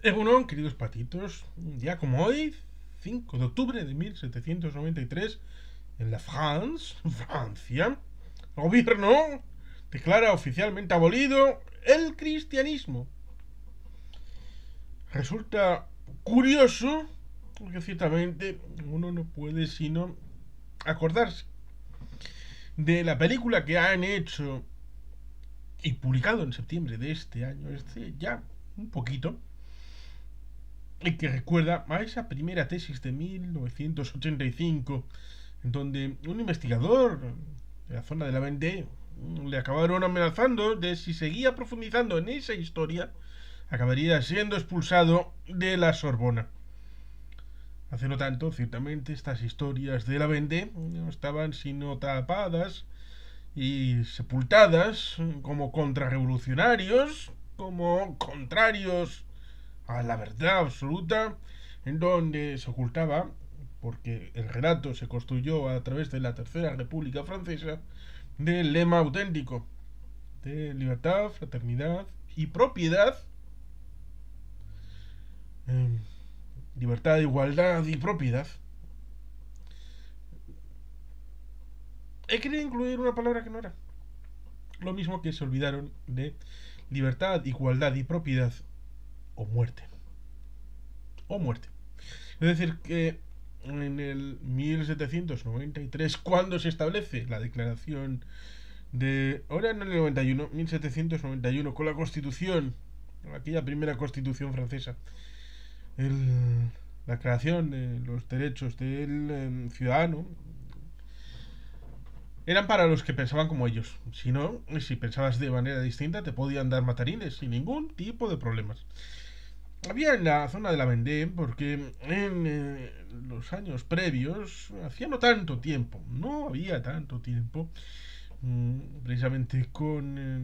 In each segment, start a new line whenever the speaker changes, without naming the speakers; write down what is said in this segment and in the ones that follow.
Egunon, eh, queridos patitos, un día como hoy, 5 de octubre de 1793, en la France, Francia, el gobierno declara oficialmente abolido el cristianismo. Resulta curioso, porque ciertamente uno no puede sino acordarse de la película que han hecho y publicado en septiembre de este año, este ya un poquito, y que recuerda a esa primera tesis de 1985, En donde un investigador de la zona de la Vendée mm, le acabaron amenazando de si seguía profundizando en esa historia, acabaría siendo expulsado de la Sorbona. Hace no tanto, ciertamente, estas historias de la Vendée mm, no estaban sino tapadas y sepultadas mm, como contrarrevolucionarios, como contrarios a la verdad absoluta, en donde se ocultaba, porque el relato se construyó a través de la Tercera República Francesa, del lema auténtico de libertad, fraternidad y propiedad. Em, libertad, igualdad y propiedad. He querido incluir una palabra que no era. Lo mismo que se olvidaron de libertad, igualdad y propiedad o muerte. O muerte. Es decir, que en el 1793, cuando se establece la declaración de... Ahora en el 91, 1791, con la constitución, aquella primera constitución francesa, la creación de los derechos del em, ciudadano, eran para los que pensaban como ellos. Si no, si pensabas de manera distinta, te podían dar matarines sin ningún tipo de problemas. Había en la zona de la Vendée, porque en eh, los años previos, hacía no tanto tiempo, no había tanto tiempo, mm, precisamente con eh,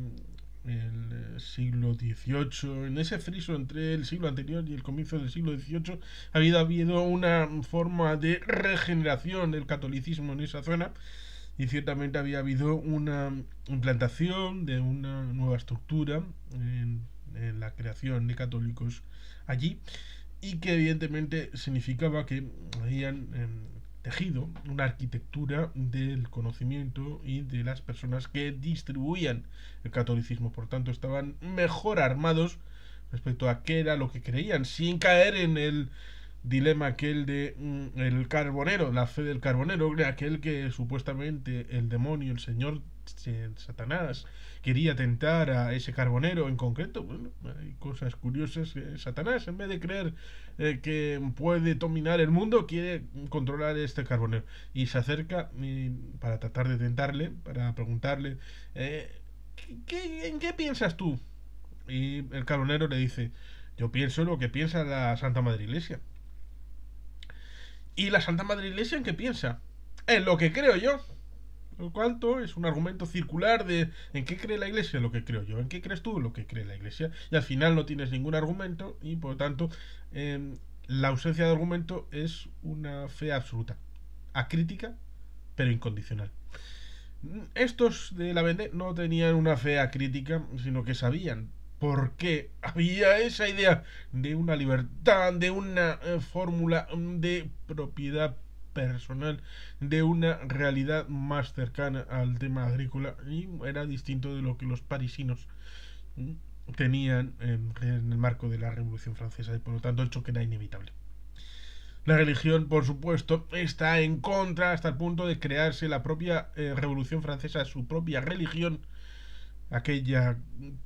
el eh, siglo XVIII, en ese friso entre el siglo anterior y el comienzo del siglo XVIII, ...había habido una forma de regeneración del catolicismo en esa zona y ciertamente había habido una implantación de una nueva estructura en, la creación de católicos allí y que evidentemente significaba que habían em, tejido una arquitectura del conocimiento y de las personas que distribuían el catolicismo. Por tanto, estaban mejor armados respecto a qué era lo que creían, sin caer en el dilema aquel de mm, el carbonero, la fe del carbonero, aquel que supuestamente el demonio, el señor Satanás, quería tentar a ese carbonero en concreto. hay cosas curiosas. Satanás, en vez de creer eh, que puede dominar el mundo, quiere controlar este carbonero. Y se acerca para tratar de tentarle, para preguntarle, eh, ¿qué, ¿en qué piensas tú? Y el carbonero le dice, yo pienso lo que piensa la Santa Madre Iglesia. Y la Santa Madre Iglesia en qué piensa. En lo que creo yo. Lo cuanto es un argumento circular de en qué cree la iglesia, lo que creo yo, en qué crees tú, lo que cree la iglesia, y al final no tienes ningún argumento y por lo tanto em, la ausencia de argumento es una fe absoluta, acrítica, pero incondicional. Mm, estos de la Vende no tenían una fe acrítica, sino que sabían porque había esa idea de una libertad, de una eh, fórmula mm, de propiedad personal, de una realidad más cercana al tema agrícola y era distinto de lo que los parisinos mm, tenían en, el marco de la Revolución Francesa y por lo tanto el choque era inevitable. La religión, por supuesto, está en contra hasta el punto de crearse la propia eh, Revolución Francesa, su propia religión, aquella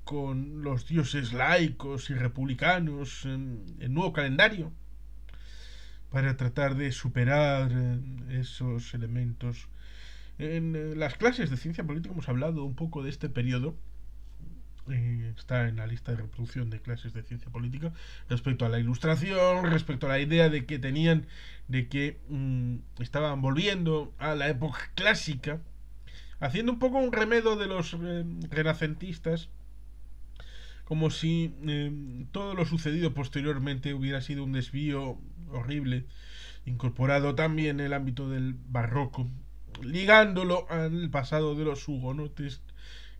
con los dioses laicos y republicanos, el nuevo calendario, para tratar de superar eh, esos elementos. En eh, las clases de ciencia política hemos hablado un poco de este periodo, eh, está en la lista de reproducción de clases de ciencia política respecto a la ilustración, respecto a la idea de que tenían, de que mm, estaban volviendo a la época clásica, haciendo un poco un remedo de los eh, renacentistas, como si eh, todo lo sucedido posteriormente hubiera sido un desvío horrible, incorporado también en el ámbito del barroco, ligándolo al pasado de los hugonotes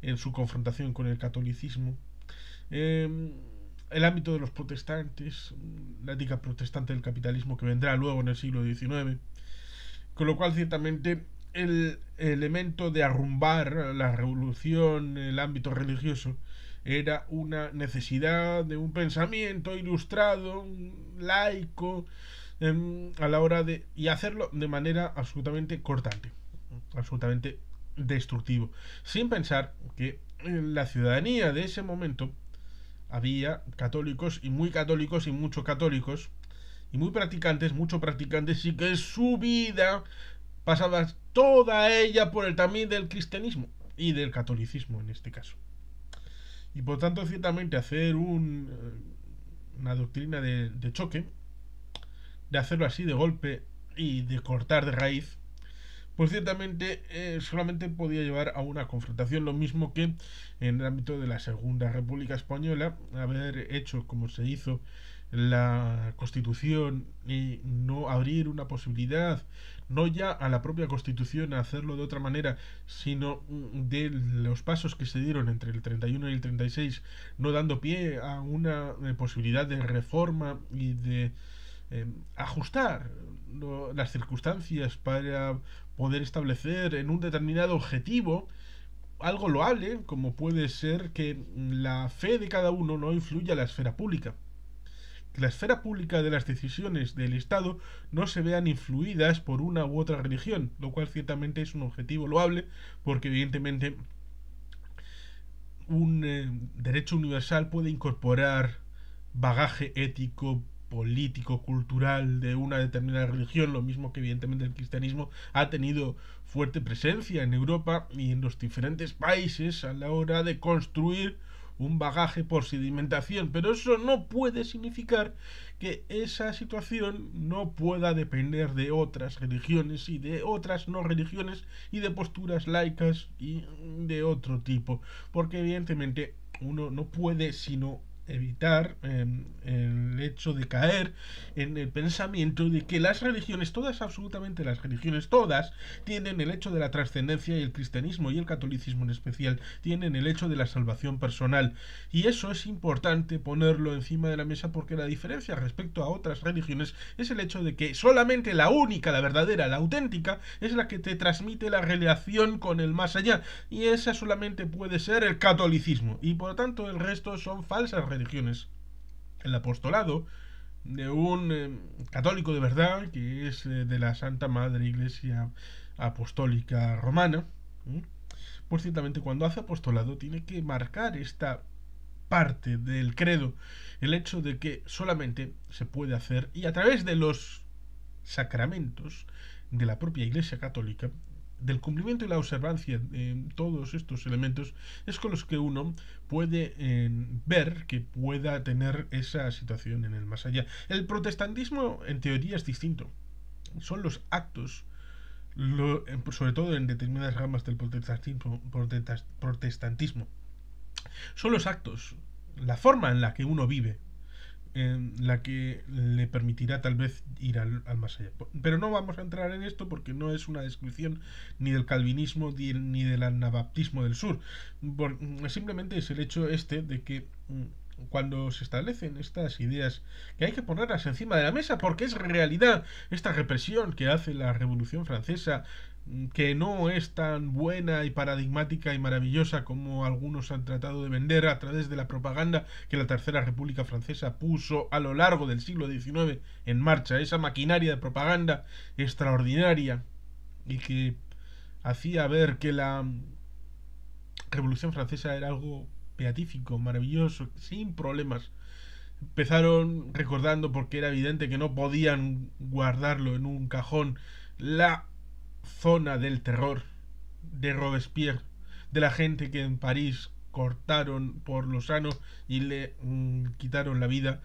en su confrontación con el catolicismo. Eh, el ámbito de los protestantes, la ética protestante del capitalismo que vendrá luego en el siglo XIX, con lo cual ciertamente el elemento de arrumbar la revolución en el ámbito religioso era una necesidad de un pensamiento ilustrado, laico, em, a la hora de... y hacerlo de manera absolutamente cortante, absolutamente destructivo, sin pensar que en la ciudadanía de ese momento había católicos y muy católicos y muchos católicos y muy practicantes, muchos practicantes y que su vida pasada toda ella por el tamiz del cristianismo y del catolicismo en este caso. Y por tanto, ciertamente, hacer un, eh, una doctrina de choque, de hacerlo así de golpe y de cortar de raíz, pues ciertamente eh, solamente podía llevar a una confrontación, lo mismo que en el ámbito de la Segunda República Española, haber hecho como se hizo la Constitución y no abrir una posibilidad, no ya a la propia Constitución a hacerlo de otra manera, sino mm, de los pasos que se dieron entre el 31 y el 36, no dando pie a una eh, posibilidad de reforma y de eh, ajustar las circunstancias para poder establecer en un determinado objetivo algo loable, como puede ser que la fe de cada uno no influya a la esfera pública. Que la esfera pública de las decisiones del Estado no se vean influidas por una u otra religión, lo cual ciertamente es un objetivo loable, porque evidentemente un eh, derecho universal puede incorporar bagaje ético, político, cultural de una determinada religión, lo mismo que evidentemente el cristianismo ha tenido fuerte presencia en Europa y en los diferentes países a la hora de construir un bagaje por sedimentación, pero eso no puede significar que esa situación no pueda depender de otras religiones y de otras no religiones y de posturas laicas y de otro tipo, porque evidentemente uno no puede sino evitar em, el hecho de caer en el pensamiento de que las religiones, todas, absolutamente las religiones, todas, tienen el hecho de la trascendencia y el cristianismo y el catolicismo en especial, tienen el hecho de la salvación personal. Y eso es importante ponerlo encima de la mesa porque la diferencia respecto a otras religiones es el hecho de que solamente la única, la verdadera, la auténtica, es la que te transmite la relación con el más allá. Y esa solamente puede ser el catolicismo. Y por lo tanto el resto son falsas religiones religiones, el apostolado de un eh, católico de verdad, que es eh, de la Santa Madre Iglesia Apostólica Romana, pues ciertamente cuando hace apostolado tiene que marcar esta parte del credo, el hecho de que solamente se puede hacer y a través de los sacramentos de la propia Iglesia Católica del cumplimiento y la observancia de todos estos elementos es con los que uno puede eh, ver que pueda tener esa situación en el más allá. El protestantismo en teoría es distinto. Son los actos, eh, sobre todo en determinadas ramas del protestantismo, son los actos, la forma en la que uno vive la que le permitirá tal vez ir al, más allá. Pero no vamos a entrar en esto porque no es una descripción ni del calvinismo ni, del anabaptismo del sur. simplemente es el hecho este de que mm, cuando se establecen estas ideas que hay que ponerlas encima de la mesa porque es realidad esta represión que hace la Revolución Francesa que no es tan buena y paradigmática y maravillosa como algunos han tratado de vender a través de la propaganda que la Tercera República Francesa puso a lo largo del siglo XIX en marcha, esa maquinaria de propaganda extraordinaria y que hacía ver que la Revolución Francesa era algo beatífico, maravilloso, sin problemas. Empezaron recordando porque era evidente que no podían guardarlo en un cajón la Zona del Terror de Robespierre, de la gente que en París cortaron por lo sano y le mm, quitaron la vida,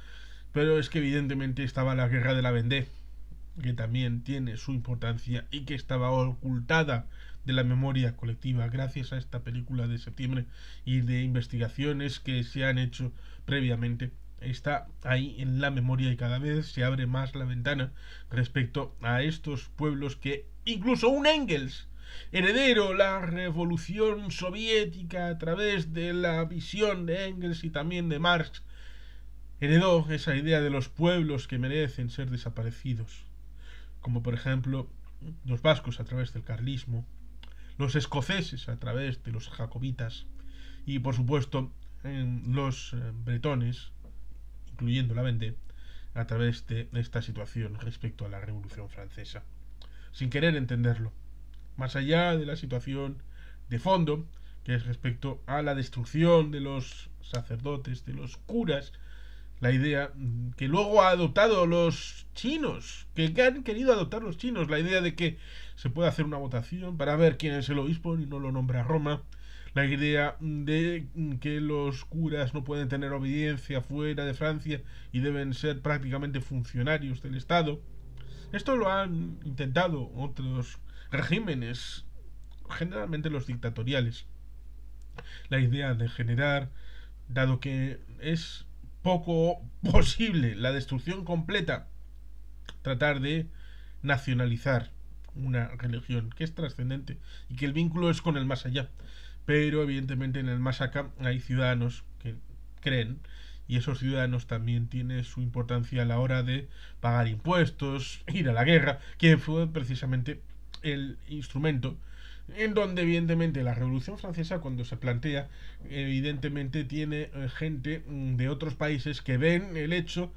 pero es que evidentemente estaba la guerra de la Vendée, que también tiene su importancia y que estaba ocultada de la memoria colectiva gracias a esta película de septiembre y de investigaciones que se han hecho previamente está ahí en la memoria y cada vez se abre más la ventana respecto a estos pueblos que incluso un Engels, heredero la revolución soviética a través de la visión de Engels y también de Marx, heredó esa idea de los pueblos que merecen ser desaparecidos, como por ejemplo los vascos a través del carlismo, los escoceses a través de los jacobitas y por supuesto los eh, bretones, incluyendo la Vendée, a través de esta situación respecto a la Revolución Francesa sin querer entenderlo, más allá de la situación de fondo, que es respecto a la destrucción de los sacerdotes, de los curas, la idea que luego ha adoptado los chinos, que han querido adoptar los chinos, la idea de que se puede hacer una votación para ver quién es el obispo y no lo nombra Roma, la idea de que los curas no pueden tener obediencia fuera de Francia y deben ser prácticamente funcionarios del Estado, esto lo han intentado otros regímenes, generalmente los dictatoriales. La idea de generar, dado que es poco posible la destrucción completa, tratar de nacionalizar una religión que es trascendente y que el vínculo es con el más allá. Pero evidentemente en el más acá hay ciudadanos que creen y esos ciudadanos también tienen su importancia a la hora de pagar impuestos, ir a la guerra, que fue precisamente el instrumento en donde evidentemente la Revolución Francesa cuando se plantea evidentemente tiene eh, gente mm, de otros países que ven el hecho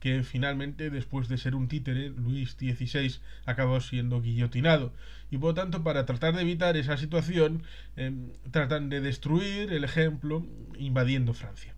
que finalmente después de ser un títere Luis XVI acabó siendo guillotinado y por lo tanto para tratar de evitar esa situación em, tratan de destruir el ejemplo invadiendo Francia.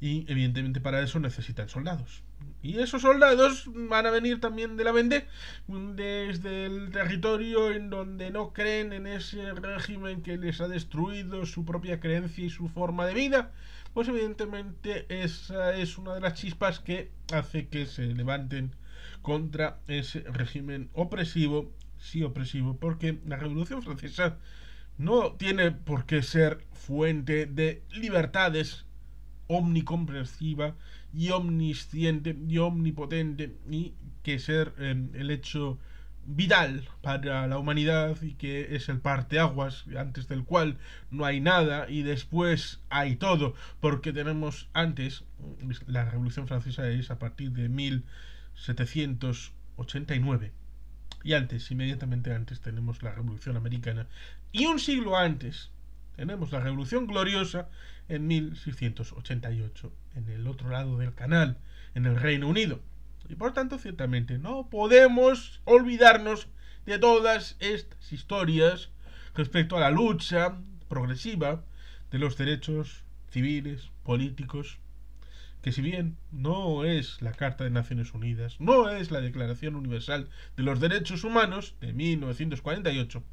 Y evidentemente para eso necesitan soldados. Y esos soldados van a venir también de la Vendée, desde el territorio en donde no creen en ese régimen que les ha destruido su propia creencia y su forma de vida. Pues evidentemente esa es una de las chispas que hace que se levanten contra ese régimen opresivo, sí opresivo, porque la Revolución Francesa no tiene por qué ser fuente de libertades omnicomprensiva y omnisciente y omnipotente y que ser em, el hecho vital para la humanidad y que es el parteaguas antes del cual no hay nada y después hay todo porque tenemos antes la revolución francesa es a partir de 1789 y antes inmediatamente antes tenemos la revolución americana y un siglo antes tenemos la Revolución Gloriosa en 1688, en el otro lado del canal, en el Reino Unido. Y por tanto, ciertamente, no podemos olvidarnos de todas estas historias respecto a la lucha progresiva de los derechos civiles, políticos, que si bien no es la Carta de Naciones Unidas, no es la Declaración Universal de los Derechos Humanos de 1948,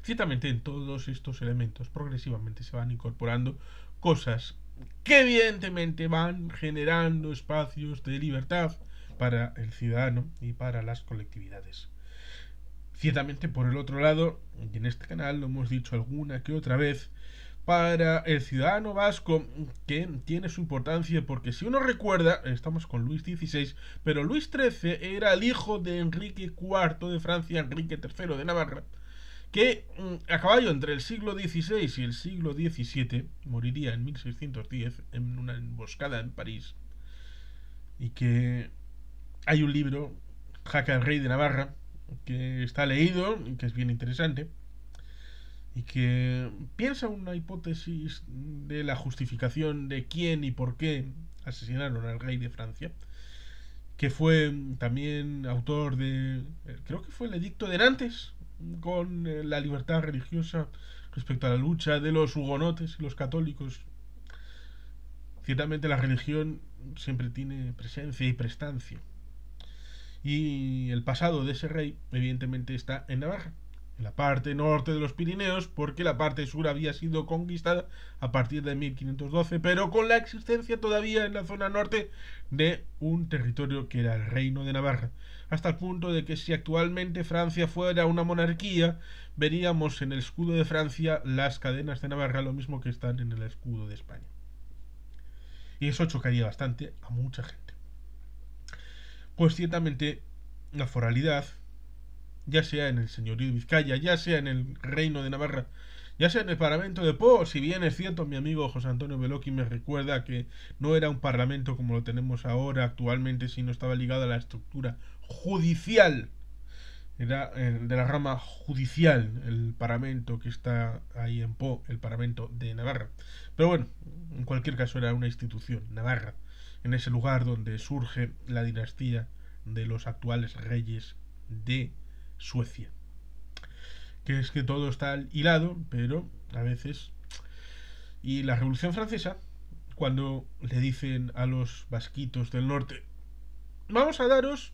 Ciertamente en todos estos elementos progresivamente se van incorporando cosas que evidentemente van generando espacios de libertad para el ciudadano y para las colectividades. Ciertamente por el otro lado, y en este canal lo hemos dicho alguna que otra vez, para el ciudadano vasco que tiene su importancia porque si uno recuerda, estamos con Luis XVI, pero Luis XIII era el hijo de Enrique IV de Francia, Enrique III de Navarra, que mm, a caballo entre el siglo XVI y el siglo XVII moriría en 1610 en una emboscada en París y que hay un libro, Jaca el Rey de Navarra, que está leído y que es bien interesante y que piensa una hipótesis de la justificación de quién y por qué asesinaron al rey de Francia, que fue también autor de, creo que fue el edicto de Nantes, con eh, la libertad religiosa respecto a la lucha de los hugonotes y los católicos. Ciertamente la religión siempre tiene presencia y prestancia. Y el pasado de ese rey, evidentemente, está en Navarra la parte norte de los Pirineos, porque la parte sur había sido conquistada a partir de 1512, pero con la existencia todavía en la zona norte de un territorio que era el Reino de Navarra, hasta el punto de que si actualmente Francia fuera una monarquía, veríamos en el escudo de Francia las cadenas de Navarra, lo mismo que están en el escudo de España. Y eso chocaría bastante a mucha gente. Pues ciertamente la foralidad ya sea en el señorío de Vizcaya, ya sea en el reino de Navarra, ya sea en el Parlamento de Po, si bien es cierto, mi amigo José Antonio Beloqui me recuerda que no era un parlamento como lo tenemos ahora actualmente, sino estaba ligado a la estructura judicial. Era eh, de la rama judicial el parlamento que está ahí en Po, el parlamento de Navarra. Pero bueno, en cualquier caso era una institución, Navarra, en ese lugar donde surge la dinastía de los actuales reyes de Suecia. Que es que todo está hilado, pero a veces... Y la Revolución Francesa, cuando le dicen a los vasquitos del norte, vamos a daros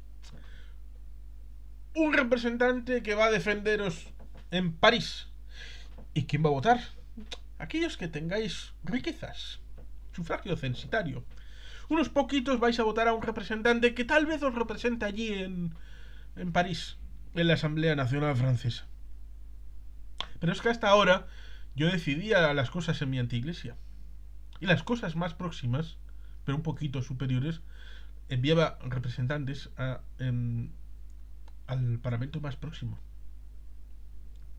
un representante que va a defenderos en París. ¿Y quién va a votar? Aquellos que tengáis riquezas. Sufragio censitario. Unos poquitos vais a votar a un representante que tal vez os represente allí en, en París en la Asamblea Nacional Francesa. Pero es que hasta ahora yo decidía las cosas en mi antiglesia. Y las cosas más próximas, pero un poquito superiores, enviaba representantes a, al parlamento más próximo.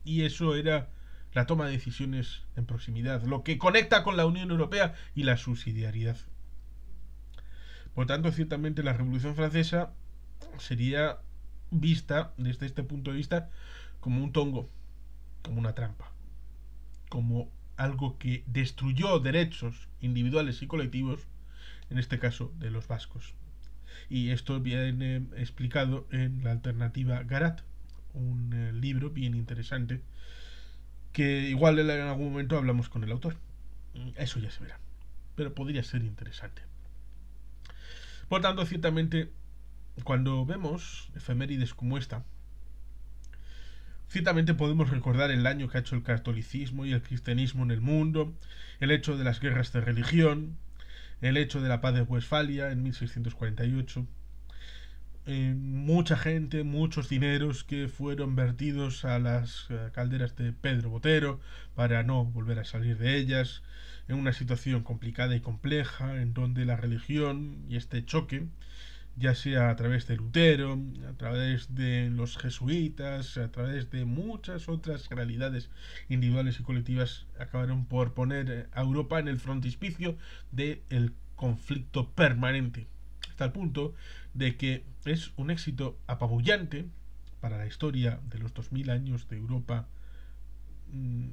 Y eso era la toma de decisiones en proximidad, lo que conecta con la Unión Europea y la subsidiariedad. Por tanto, ciertamente la Revolución Francesa sería vista, desde este punto de vista, como un tongo, como una trampa, como algo que destruyó derechos individuales y colectivos, en este caso de los vascos. Y esto viene explicado en la alternativa Garat, un eh, libro bien interesante, que igual en algún momento hablamos con el autor. Mm, eso ya se verá. Pero podría ser interesante. Por tanto, ciertamente cuando vemos efemérides como esta, Ciertamente podemos recordar el año que ha hecho el catolicismo y el cristianismo en el mundo, el hecho de las guerras de religión, el hecho de la paz de Westfalia en 1648. Eh, mucha gente, muchos dineros que fueron vertidos a las eh, calderas de Pedro Botero para no volver a salir de ellas, en una situación complicada y compleja en donde la religión y este choque ya sea a través de Lutero, a través de los jesuitas, a través de muchas otras realidades individuales y colectivas, acabaron por poner eh, a Europa en el frontispicio del conflicto permanente, hasta el punto de que es un éxito apabullante para la historia de los 2000 años de Europa mm,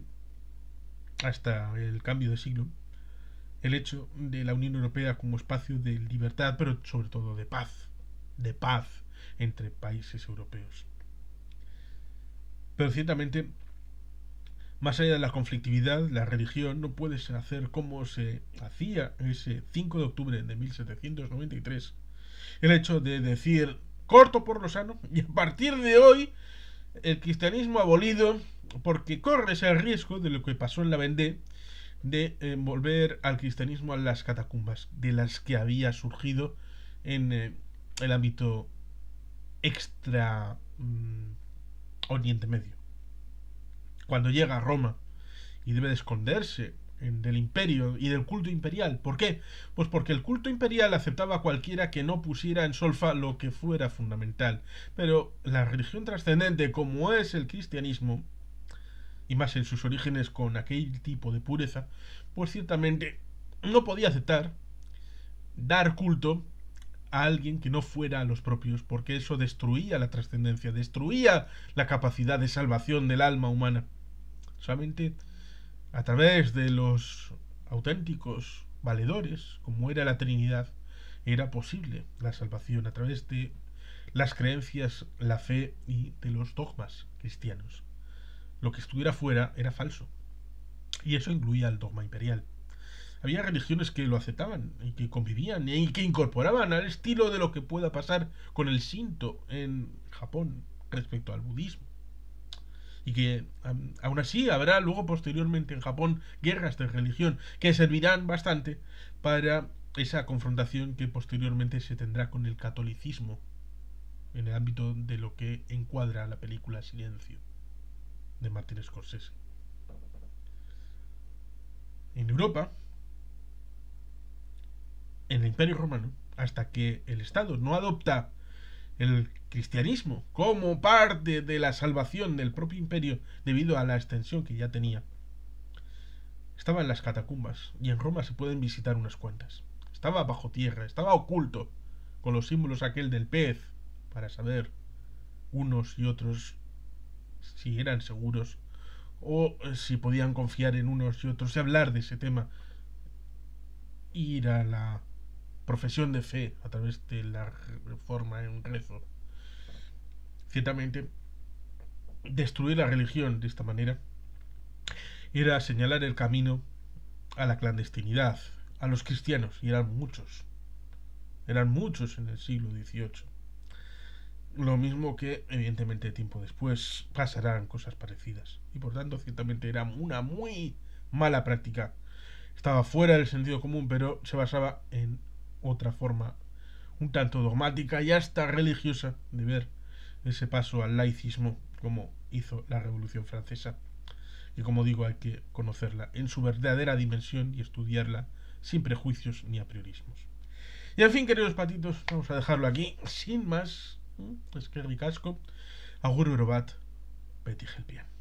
hasta el cambio de siglo, el hecho de la Unión Europea como espacio de libertad, pero sobre todo de paz, de paz entre países europeos. Pero ciertamente, más allá de la conflictividad, la religión no puede hacer como se hacía ese 5 de octubre de 1793. El hecho de decir, corto por lo sano, y a partir de hoy, el cristianismo abolido, porque corres el riesgo de lo que pasó en la Vendée, de eh, volver al cristianismo a las catacumbas de las que había surgido en eh, el ámbito extra mm, Oriente Medio. Cuando llega a Roma y debe de esconderse del imperio y del culto imperial. ¿Por qué? Pues porque el culto imperial aceptaba a cualquiera que no pusiera en solfa lo que fuera fundamental. Pero la religión trascendente como es el cristianismo, y más en sus orígenes con aquel tipo de pureza, pues ciertamente no podía aceptar dar culto a alguien que no fuera a los propios, porque eso destruía la trascendencia, destruía la capacidad de salvación del alma humana. Solamente a través de los auténticos valedores, como era la Trinidad, era posible la salvación a través de las creencias, la fe y de los dogmas cristianos lo que estuviera fuera era falso. Y eso incluía el dogma imperial. Había religiones que lo aceptaban y que convivían y que incorporaban al estilo de lo que pueda pasar con el sinto en Japón respecto al budismo. Y que aún así habrá luego posteriormente en Japón guerras de religión que servirán bastante para esa confrontación que posteriormente se tendrá con el catolicismo en el ámbito de lo que encuadra la película Silencio de Martin Scorsese. En Europa, en el Imperio Romano, hasta que el Estado no adopta el cristianismo como parte de la salvación del propio imperio debido a la extensión que ya tenía, estaba en las catacumbas y en Roma se pueden visitar unas cuantas. Estaba bajo tierra, estaba oculto, con los símbolos aquel del pez, para saber unos y otros si eran seguros o eh, si podían confiar en unos y otros y hablar de ese tema. Ir a la profesión de fe a través de la reforma en rezo. Ciertamente, destruir la religión de esta manera era señalar el camino a la clandestinidad, a los cristianos, y eran muchos. Eran muchos en el siglo XVIII. Lo mismo que, evidentemente, tiempo después pasarán cosas parecidas. Y por tanto, ciertamente era una muy mala práctica. Estaba fuera del sentido común, pero se basaba en otra forma un tanto dogmática y hasta religiosa de ver ese paso al laicismo como hizo la Revolución Francesa. Y como digo, hay que conocerla en su verdadera dimensión y estudiarla sin prejuicios ni a priorismos Y en fin, queridos patitos, vamos a dejarlo aquí. Sin más, Eskerrik casco agur bero bat, beti bien.